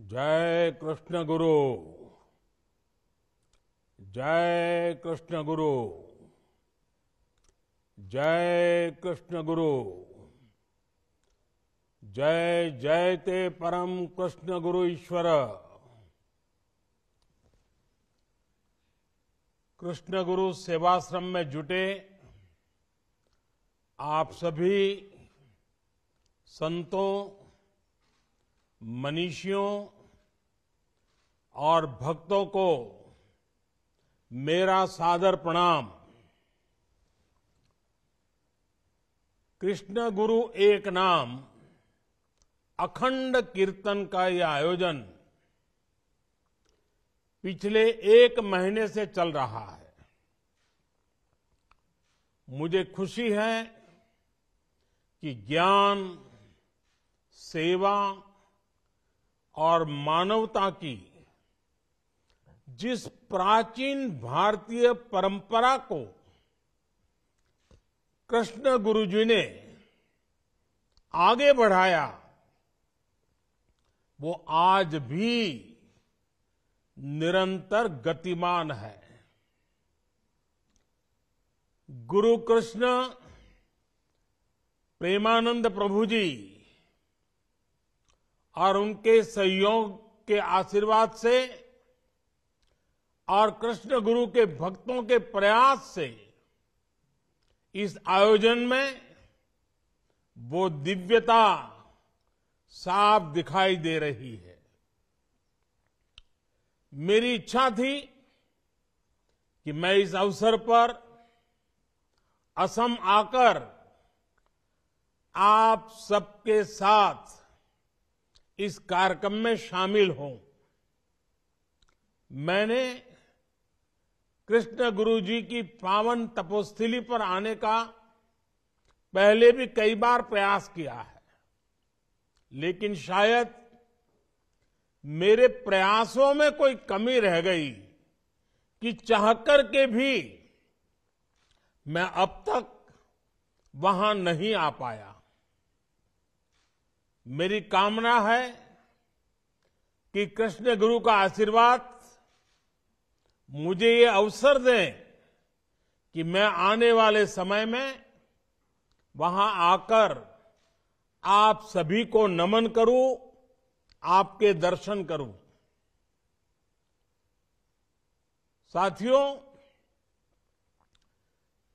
जय कृष्ण गुरु जय कृष्ण गुरु जय कृष्ण गुरु जय जय ते परम कृष्ण गुरु ईश्वर कृष्ण गुरु सेवाश्रम में जुटे आप सभी संतों मनीषियों और भक्तों को मेरा सादर प्रणाम कृष्ण गुरु एक नाम अखंड कीर्तन का यह आयोजन पिछले एक महीने से चल रहा है मुझे खुशी है कि ज्ञान सेवा और मानवता की जिस प्राचीन भारतीय परंपरा को कृष्ण गुरु जी ने आगे बढ़ाया वो आज भी निरंतर गतिमान है गुरु कृष्ण प्रेमानंद प्रभु जी और उनके सहयोग के आशीर्वाद से और कृष्ण गुरु के भक्तों के प्रयास से इस आयोजन में वो दिव्यता साफ दिखाई दे रही है मेरी इच्छा थी कि मैं इस अवसर पर असम आकर आप सबके साथ इस कार्यक्रम में शामिल हों मैंने कृष्ण गुरु जी की पावन तपोस्थली पर आने का पहले भी कई बार प्रयास किया है लेकिन शायद मेरे प्रयासों में कोई कमी रह गई कि चाहकर के भी मैं अब तक वहां नहीं आ पाया मेरी कामना है कि कृष्ण गुरु का आशीर्वाद मुझे ये अवसर दें कि मैं आने वाले समय में वहां आकर आप सभी को नमन करूं आपके दर्शन करूं साथियों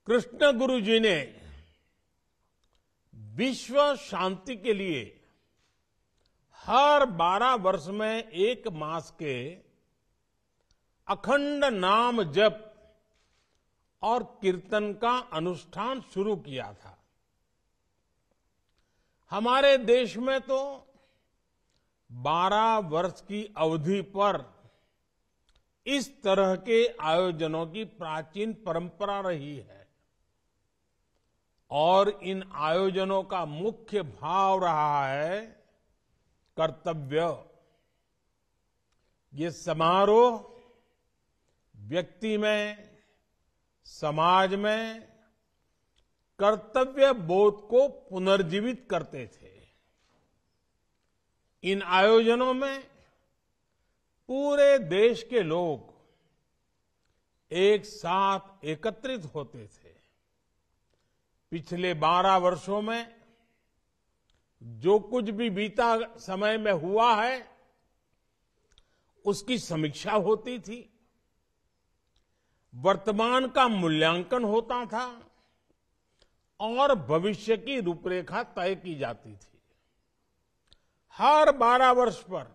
कृष्ण गुरु जी ने विश्व शांति के लिए हर 12 वर्ष में एक मास के अखंड नाम जप और कीर्तन का अनुष्ठान शुरू किया था हमारे देश में तो 12 वर्ष की अवधि पर इस तरह के आयोजनों की प्राचीन परंपरा रही है और इन आयोजनों का मुख्य भाव रहा है कर्तव्य ये समारोह व्यक्ति में समाज में कर्तव्य बोध को पुनर्जीवित करते थे इन आयोजनों में पूरे देश के लोग एक साथ एकत्रित होते थे पिछले बारह वर्षों में जो कुछ भी बीता समय में हुआ है उसकी समीक्षा होती थी वर्तमान का मूल्यांकन होता था और भविष्य की रूपरेखा तय की जाती थी हर 12 वर्ष पर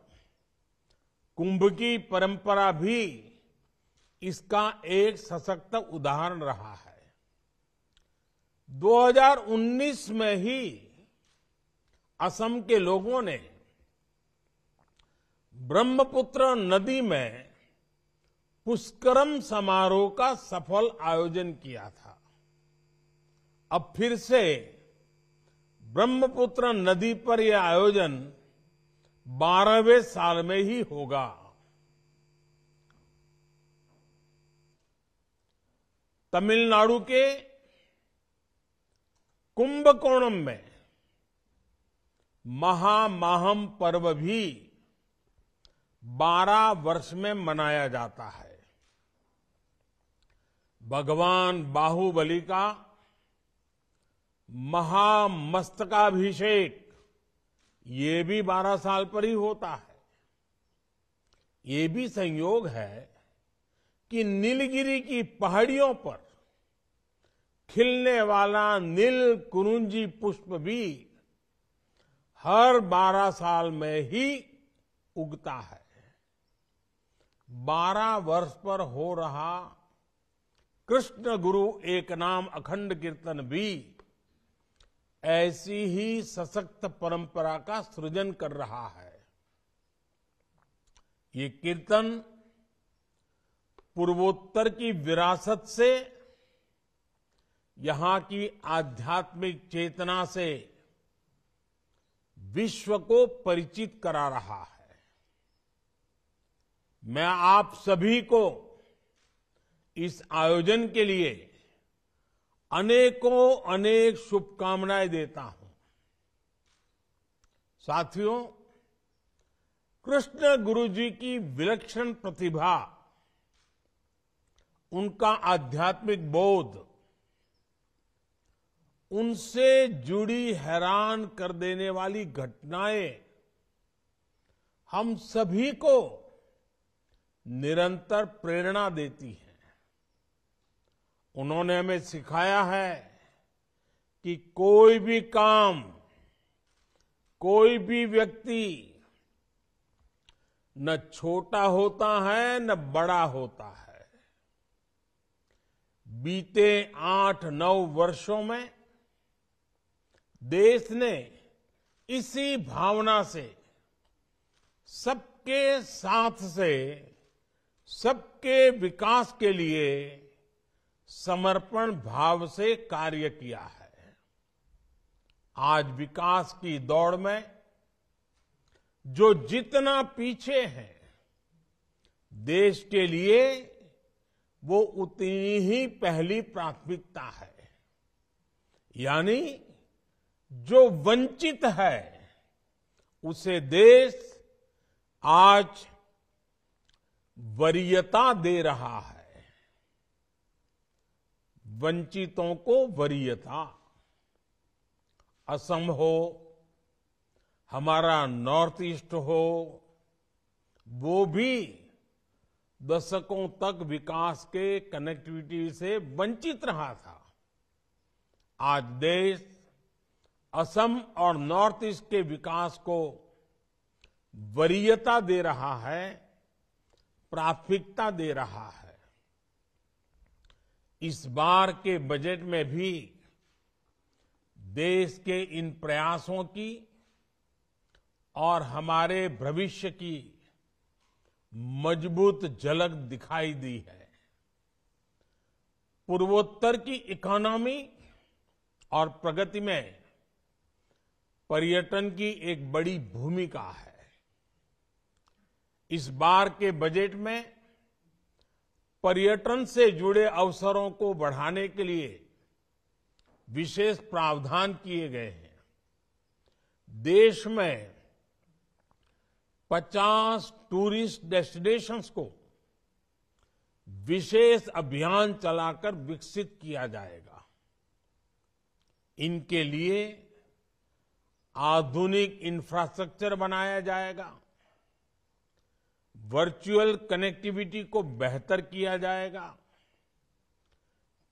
कुंभ की परंपरा भी इसका एक सशक्त उदाहरण रहा है 2019 में ही असम के लोगों ने ब्रह्मपुत्र नदी में पुष्करम समारोह का सफल आयोजन किया था अब फिर से ब्रह्मपुत्र नदी पर यह आयोजन बारहवें साल में ही होगा तमिलनाडु के कुंभकोणम में महामाहम पर्व भी 12 वर्ष में मनाया जाता है भगवान बाहुबली का महामस्तकाभिषेक ये भी 12 साल पर ही होता है ये भी संयोग है कि नीलगिरी की पहाड़ियों पर खिलने वाला नील कुरुंजी पुष्प भी हर 12 साल में ही उगता है 12 वर्ष पर हो रहा कृष्ण गुरु एक नाम अखंड कीर्तन भी ऐसी ही सशक्त परंपरा का सृजन कर रहा है ये कीर्तन पूर्वोत्तर की विरासत से यहां की आध्यात्मिक चेतना से विश्व को परिचित करा रहा है मैं आप सभी को इस आयोजन के लिए अनेकों अनेक शुभकामनाएं देता हूं साथियों कृष्ण गुरु जी की विलक्षण प्रतिभा उनका आध्यात्मिक बोध उनसे जुड़ी हैरान कर देने वाली घटनाएं हम सभी को निरंतर प्रेरणा देती हैं उन्होंने हमें सिखाया है कि कोई भी काम कोई भी व्यक्ति न छोटा होता है न बड़ा होता है बीते आठ नौ वर्षों में देश ने इसी भावना से सबके साथ से सबके विकास के लिए समर्पण भाव से कार्य किया है आज विकास की दौड़ में जो जितना पीछे है देश के लिए वो उतनी ही पहली प्राथमिकता है यानी जो वंचित है उसे देश आज वरीयता दे रहा है वंचितों को वरीयता असम हो हमारा नॉर्थ ईस्ट हो वो भी दशकों तक विकास के कनेक्टिविटी से वंचित रहा था आज देश असम और नॉर्थ ईस्ट के विकास को वरीयता दे रहा है प्राथमिकता दे रहा है इस बार के बजट में भी देश के इन प्रयासों की और हमारे भविष्य की मजबूत झलक दिखाई दी है पूर्वोत्तर की इकोनॉमी और प्रगति में पर्यटन की एक बड़ी भूमिका है इस बार के बजट में पर्यटन से जुड़े अवसरों को बढ़ाने के लिए विशेष प्रावधान किए गए हैं देश में 50 टूरिस्ट डेस्टिनेशंस को विशेष अभियान चलाकर विकसित किया जाएगा इनके लिए आधुनिक इंफ्रास्ट्रक्चर बनाया जाएगा वर्चुअल कनेक्टिविटी को बेहतर किया जाएगा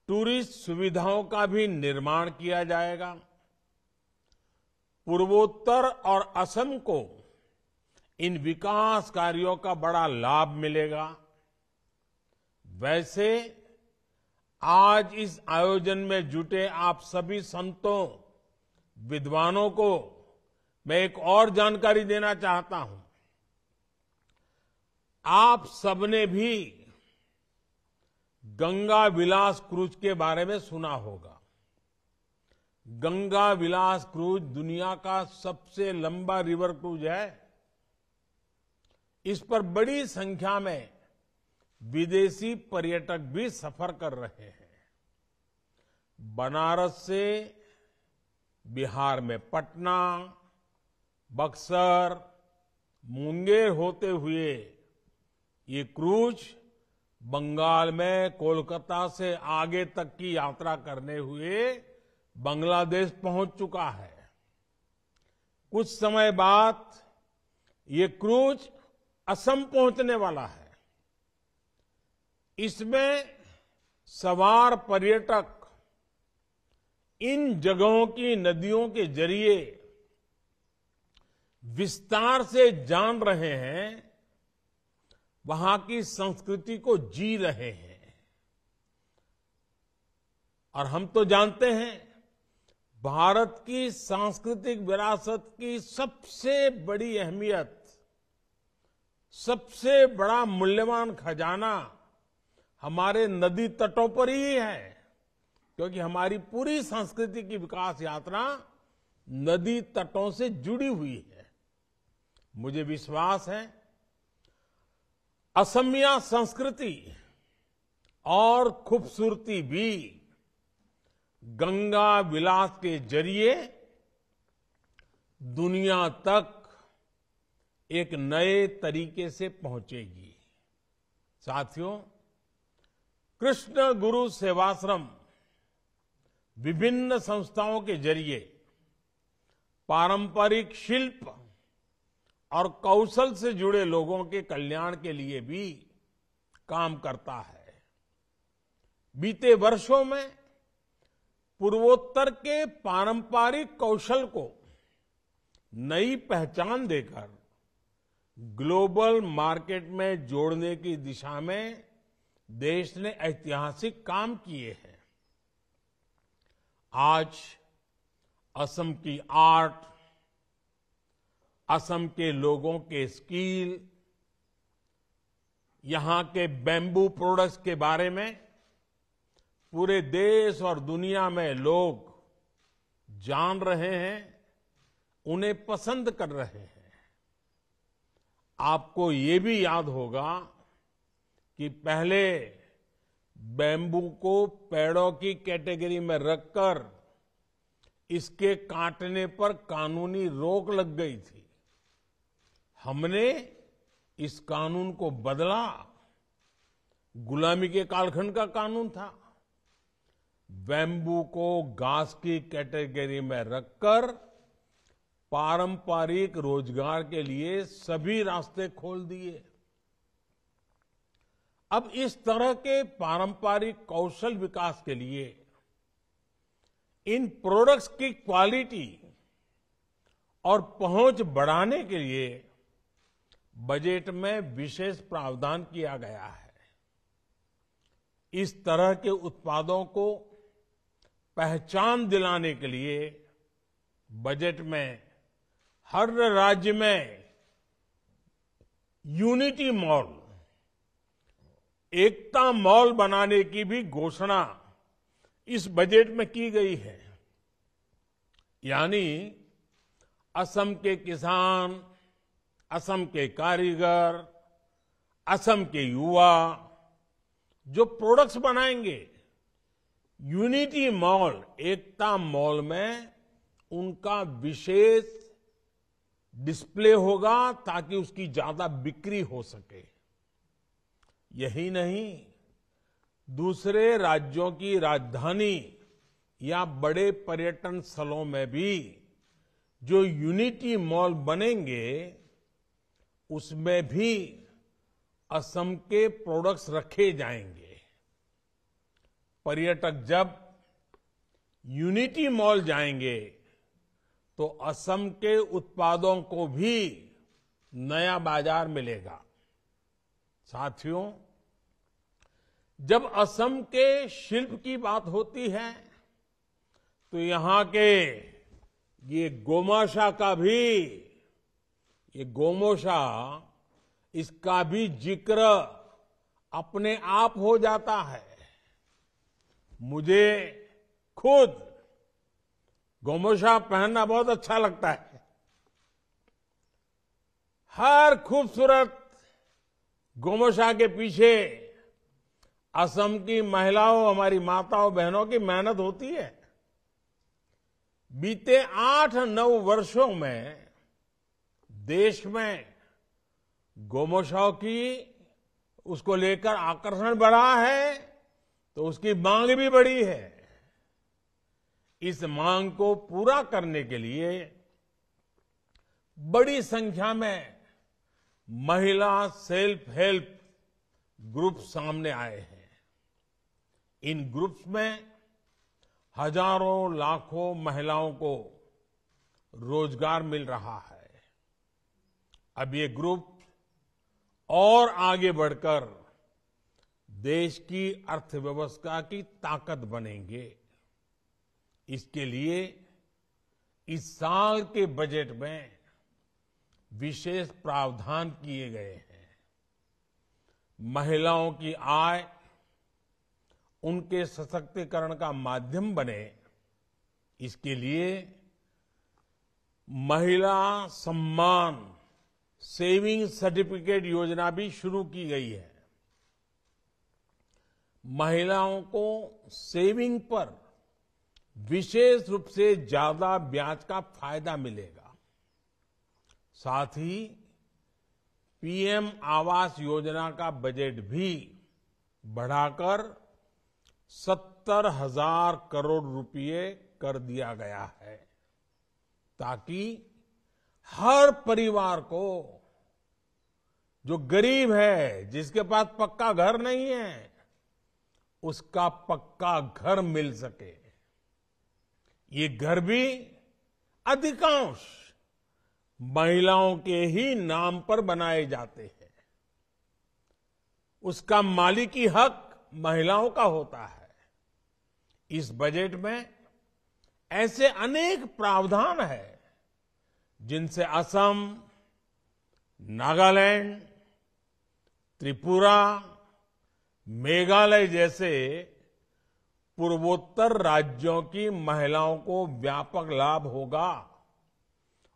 टूरिस्ट सुविधाओं का भी निर्माण किया जाएगा पूर्वोत्तर और असम को इन विकास कार्यों का बड़ा लाभ मिलेगा वैसे आज इस आयोजन में जुटे आप सभी संतों विद्वानों को मैं एक और जानकारी देना चाहता हूं आप सबने भी गंगा विलास क्रूज के बारे में सुना होगा गंगा विलास क्रूज दुनिया का सबसे लंबा रिवर क्रूज है इस पर बड़ी संख्या में विदेशी पर्यटक भी सफर कर रहे हैं बनारस से बिहार में पटना बक्सर मुंगेर होते हुए ये क्रूज बंगाल में कोलकाता से आगे तक की यात्रा करने हुए बांग्लादेश पहुंच चुका है कुछ समय बाद ये क्रूज असम पहुंचने वाला है इसमें सवार पर्यटक इन जगहों की नदियों के जरिए विस्तार से जान रहे हैं वहां की संस्कृति को जी रहे हैं और हम तो जानते हैं भारत की सांस्कृतिक विरासत की सबसे बड़ी अहमियत सबसे बड़ा मूल्यवान खजाना हमारे नदी तटों पर ही है क्योंकि हमारी पूरी संस्कृति की विकास यात्रा नदी तटों से जुड़ी हुई है मुझे विश्वास है असमिया संस्कृति और खूबसूरती भी गंगा विलास के जरिए दुनिया तक एक नए तरीके से पहुंचेगी साथियों कृष्ण गुरु सेवाश्रम विभिन्न संस्थाओं के जरिए पारंपरिक शिल्प और कौशल से जुड़े लोगों के कल्याण के लिए भी काम करता है बीते वर्षों में पूर्वोत्तर के पारंपरिक कौशल को नई पहचान देकर ग्लोबल मार्केट में जोड़ने की दिशा में देश ने ऐतिहासिक काम किए हैं आज असम की आर्ट असम के लोगों के स्किल यहां के बेम्बू प्रोडक्ट्स के बारे में पूरे देश और दुनिया में लोग जान रहे हैं उन्हें पसंद कर रहे हैं आपको ये भी याद होगा कि पहले बैम्बू को पेड़ों की कैटेगरी में रखकर इसके काटने पर कानूनी रोक लग गई थी हमने इस कानून को बदला गुलामी के कालखंड का कानून था बैम्बू को घास की कैटेगरी में रखकर पारंपरिक रोजगार के लिए सभी रास्ते खोल दिए अब इस तरह के पारंपरिक कौशल विकास के लिए इन प्रोडक्ट्स की क्वालिटी और पहुंच बढ़ाने के लिए बजट में विशेष प्रावधान किया गया है इस तरह के उत्पादों को पहचान दिलाने के लिए बजट में हर राज्य में यूनिटी मॉल एकता मॉल बनाने की भी घोषणा इस बजट में की गई है यानी असम के किसान असम के कारीगर असम के युवा जो प्रोडक्ट्स बनाएंगे यूनिटी मॉल एकता मॉल में उनका विशेष डिस्प्ले होगा ताकि उसकी ज्यादा बिक्री हो सके यही नहीं दूसरे राज्यों की राजधानी या बड़े पर्यटन स्थलों में भी जो यूनिटी मॉल बनेंगे उसमें भी असम के प्रोडक्ट्स रखे जाएंगे पर्यटक जब यूनिटी मॉल जाएंगे तो असम के उत्पादों को भी नया बाजार मिलेगा साथियों जब असम के शिल्प की बात होती है तो यहां के ये गोमाशा का भी ये गोमोशा इसका भी जिक्र अपने आप हो जाता है मुझे खुद गोमोशा पहनना बहुत अच्छा लगता है हर खूबसूरत गोमोशा के पीछे असम की महिलाओं हमारी माताओं बहनों की मेहनत होती है बीते आठ नौ वर्षों में देश में गोमोशाओं की उसको लेकर आकर्षण बढ़ा है तो उसकी मांग भी बढ़ी है इस मांग को पूरा करने के लिए बड़ी संख्या में महिला सेल्फ हेल्प ग्रुप सामने आए हैं इन ग्रुप्स में हजारों लाखों महिलाओं को रोजगार मिल रहा है अब ये ग्रुप और आगे बढ़कर देश की अर्थव्यवस्था की ताकत बनेंगे इसके लिए इस साल के बजट में विशेष प्रावधान किए गए हैं महिलाओं की आय उनके सशक्तिकरण का माध्यम बने इसके लिए महिला सम्मान सेविंग सर्टिफिकेट योजना भी शुरू की गई है महिलाओं को सेविंग पर विशेष रूप से ज्यादा ब्याज का फायदा मिलेगा साथ ही पीएम आवास योजना का बजट भी बढ़ाकर सत्तर हजार करोड़ रुपए कर दिया गया है ताकि हर परिवार को जो गरीब है जिसके पास पक्का घर नहीं है उसका पक्का घर मिल सके ये घर भी अधिकांश महिलाओं के ही नाम पर बनाए जाते हैं उसका मालिकी हक महिलाओं का होता है इस बजट में ऐसे अनेक प्रावधान है जिनसे असम नागालैंड त्रिपुरा मेघालय जैसे पूर्वोत्तर राज्यों की महिलाओं को व्यापक लाभ होगा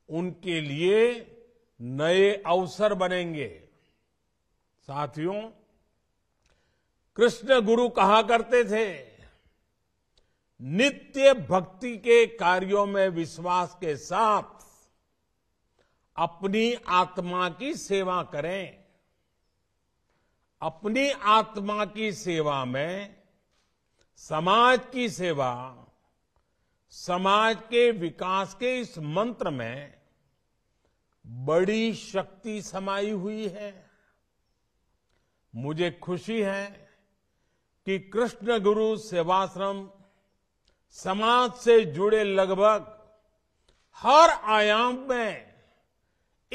उनके लिए नए अवसर बनेंगे साथियों कृष्ण गुरु कहा करते थे नित्य भक्ति के कार्यों में विश्वास के साथ अपनी आत्मा की सेवा करें अपनी आत्मा की सेवा में समाज की सेवा समाज के विकास के इस मंत्र में बड़ी शक्ति समाई हुई है मुझे खुशी है कि कृष्ण गुरु सेवाश्रम समाज से जुड़े लगभग हर आयाम में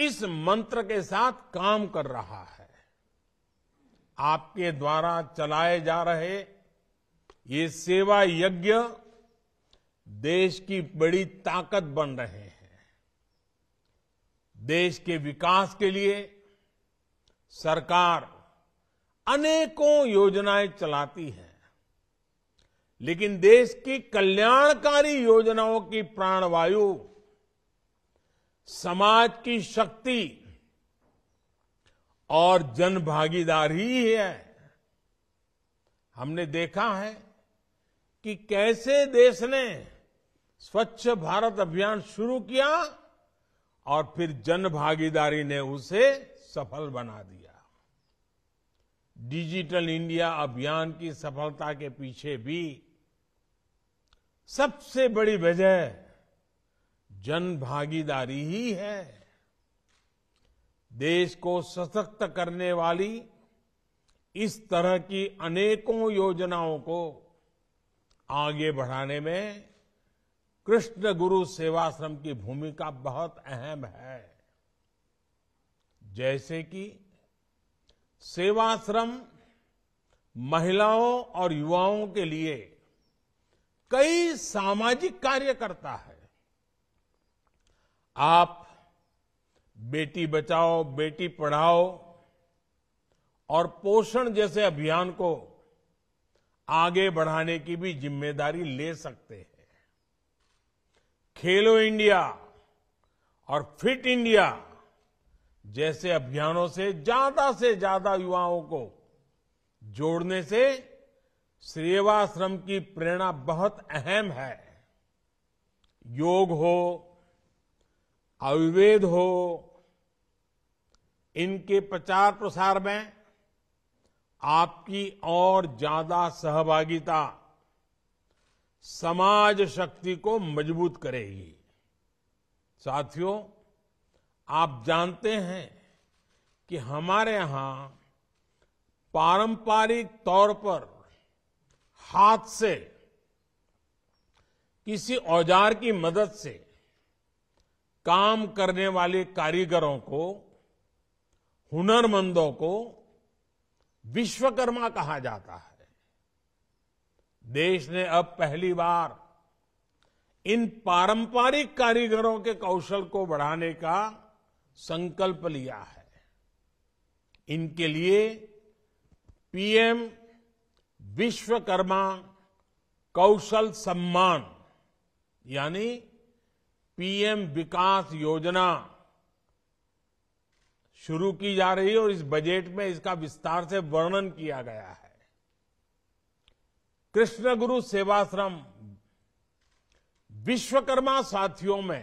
इस मंत्र के साथ काम कर रहा है आपके द्वारा चलाए जा रहे ये सेवा यज्ञ देश की बड़ी ताकत बन रहे हैं देश के विकास के लिए सरकार अनेकों योजनाएं चलाती है लेकिन देश की कल्याणकारी योजनाओं की प्राणवायु समाज की शक्ति और जन भागीदारी ही है हमने देखा है कि कैसे देश ने स्वच्छ भारत अभियान शुरू किया और फिर जन भागीदारी ने उसे सफल बना दिया डिजिटल इंडिया अभियान की सफलता के पीछे भी सबसे बड़ी वजह जन भागीदारी ही है देश को सशक्त करने वाली इस तरह की अनेकों योजनाओं को आगे बढ़ाने में कृष्ण गुरु सेवाश्रम की भूमिका बहुत अहम है जैसे कि सेवाश्रम महिलाओं और युवाओं के लिए कई सामाजिक कार्य करता है आप बेटी बचाओ बेटी पढ़ाओ और पोषण जैसे अभियान को आगे बढ़ाने की भी जिम्मेदारी ले सकते हैं खेलो इंडिया और फिट इंडिया जैसे अभियानों से ज्यादा से ज्यादा युवाओं को जोड़ने से सेवाश्रम की प्रेरणा बहुत अहम है योग हो आयुर्वेद हो इनके प्रचार प्रसार में आपकी और ज्यादा सहभागिता समाज शक्ति को मजबूत करेगी साथियों आप जानते हैं कि हमारे यहां पारंपरिक तौर पर हाथ से किसी औजार की मदद से काम करने वाले कारीगरों को हुनरमंदों को विश्वकर्मा कहा जाता है देश ने अब पहली बार इन पारंपरिक कारीगरों के कौशल को बढ़ाने का संकल्प लिया है इनके लिए पीएम विश्वकर्मा कौशल सम्मान यानी पीएम विकास योजना शुरू की जा रही है और इस बजट में इसका विस्तार से वर्णन किया गया है कृष्ण गुरु सेवाश्रम विश्वकर्मा साथियों में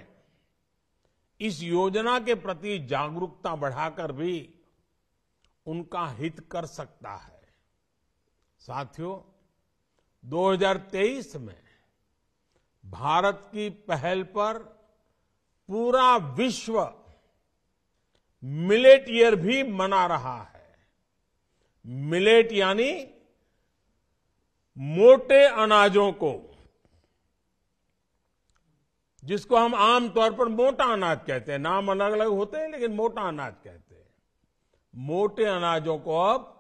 इस योजना के प्रति जागरूकता बढ़ाकर भी उनका हित कर सकता है साथियों 2023 में भारत की पहल पर पूरा विश्व मिलेट ईयर भी मना रहा है मिलेट यानी मोटे अनाजों को जिसको हम आम तौर पर मोटा अनाज कहते हैं नाम अलग अलग होते हैं लेकिन मोटा अनाज कहते हैं मोटे अनाजों को अब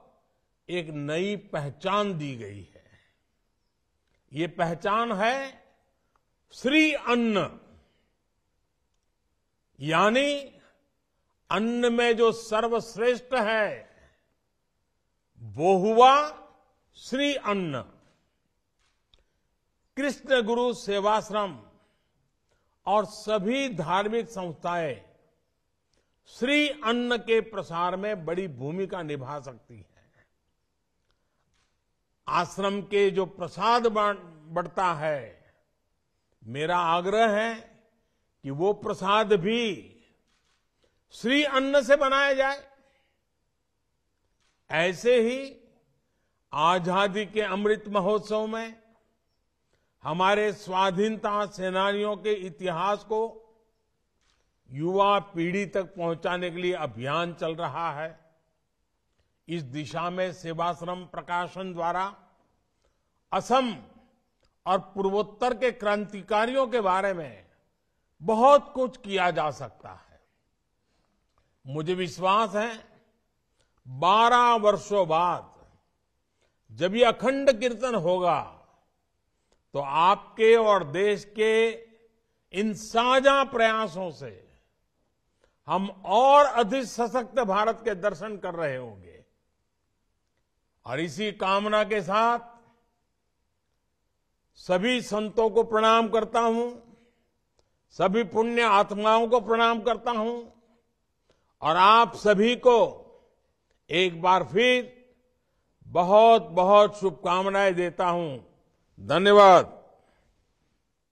एक नई पहचान दी गई है ये पहचान है श्री अन्न यानी अन्न में जो सर्वश्रेष्ठ है वो हुआ श्री अन्न कृष्ण गुरु सेवाश्रम और सभी धार्मिक संस्थाएं श्री अन्न के प्रसार में बड़ी भूमिका निभा सकती है आश्रम के जो प्रसाद बढ़ता है मेरा आग्रह है कि वो प्रसाद भी श्री अन्न से बनाया जाए ऐसे ही आजादी के अमृत महोत्सव में हमारे स्वाधीनता सेनानियों के इतिहास को युवा पीढ़ी तक पहुंचाने के लिए अभियान चल रहा है इस दिशा में सेवाश्रम प्रकाशन द्वारा असम और पूर्वोत्तर के क्रांतिकारियों के बारे में बहुत कुछ किया जा सकता है मुझे विश्वास है 12 वर्षों बाद जब यह अखंड कीर्तन होगा तो आपके और देश के इन साझा प्रयासों से हम और अधिक सशक्त भारत के दर्शन कर रहे होंगे और इसी कामना के साथ सभी संतों को प्रणाम करता हूं सभी पुण्य आत्माओं को प्रणाम करता हूं और आप सभी को एक बार फिर बहुत बहुत शुभकामनाएं देता हूं धन्यवाद